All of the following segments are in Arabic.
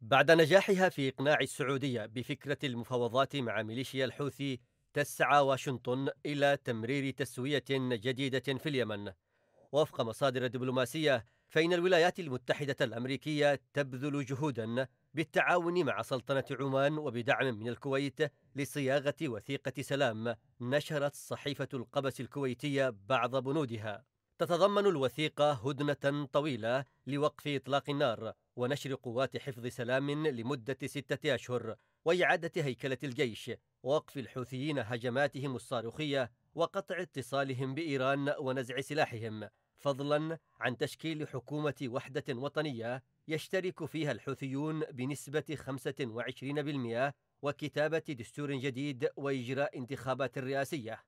بعد نجاحها في إقناع السعودية بفكرة المفاوضات مع ميليشيا الحوثي تسعى واشنطن إلى تمرير تسوية جديدة في اليمن وفق مصادر دبلوماسية فإن الولايات المتحدة الأمريكية تبذل جهودا بالتعاون مع سلطنة عمان وبدعم من الكويت لصياغة وثيقة سلام نشرت صحيفة القبس الكويتية بعض بنودها تتضمن الوثيقة هدنة طويلة لوقف إطلاق النار ونشر قوات حفظ سلام لمدة ستة أشهر وإعادة هيكلة الجيش ووقف الحوثيين هجماتهم الصاروخية وقطع اتصالهم بإيران ونزع سلاحهم فضلا عن تشكيل حكومة وحدة وطنية يشترك فيها الحوثيون بنسبة 25% وكتابة دستور جديد وإجراء انتخابات رئاسية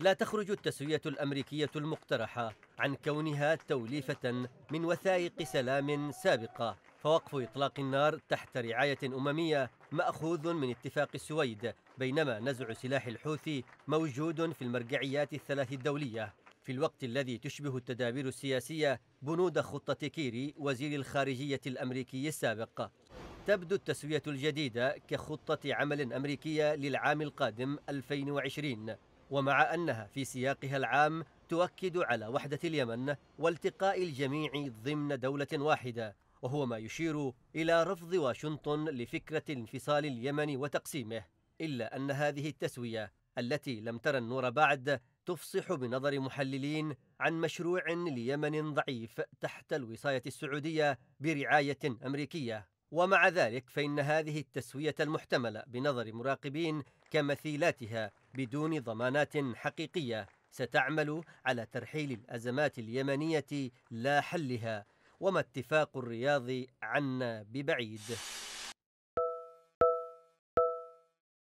لا تخرج التسوية الأمريكية المقترحة عن كونها توليفة من وثائق سلام سابقة فوقف إطلاق النار تحت رعاية أممية مأخوذ من اتفاق السويد بينما نزع سلاح الحوثي موجود في المرجعيات الثلاث الدولية في الوقت الذي تشبه التدابير السياسية بنود خطة كيري وزير الخارجية الأمريكي السابق تبدو التسوية الجديدة كخطة عمل أمريكية للعام القادم 2020 ومع أنها في سياقها العام تؤكد على وحدة اليمن والتقاء الجميع ضمن دولة واحدة وهو ما يشير إلى رفض واشنطن لفكرة انفصال اليمن وتقسيمه إلا أن هذه التسوية التي لم ترى النور بعد تفصح بنظر محللين عن مشروع ليمن ضعيف تحت الوصاية السعودية برعاية أمريكية ومع ذلك فإن هذه التسوية المحتملة بنظر مراقبين كمثيلاتها بدون ضمانات حقيقية ستعمل على ترحيل الأزمات اليمنية لا حلها وما اتفاق الرياض عنا ببعيد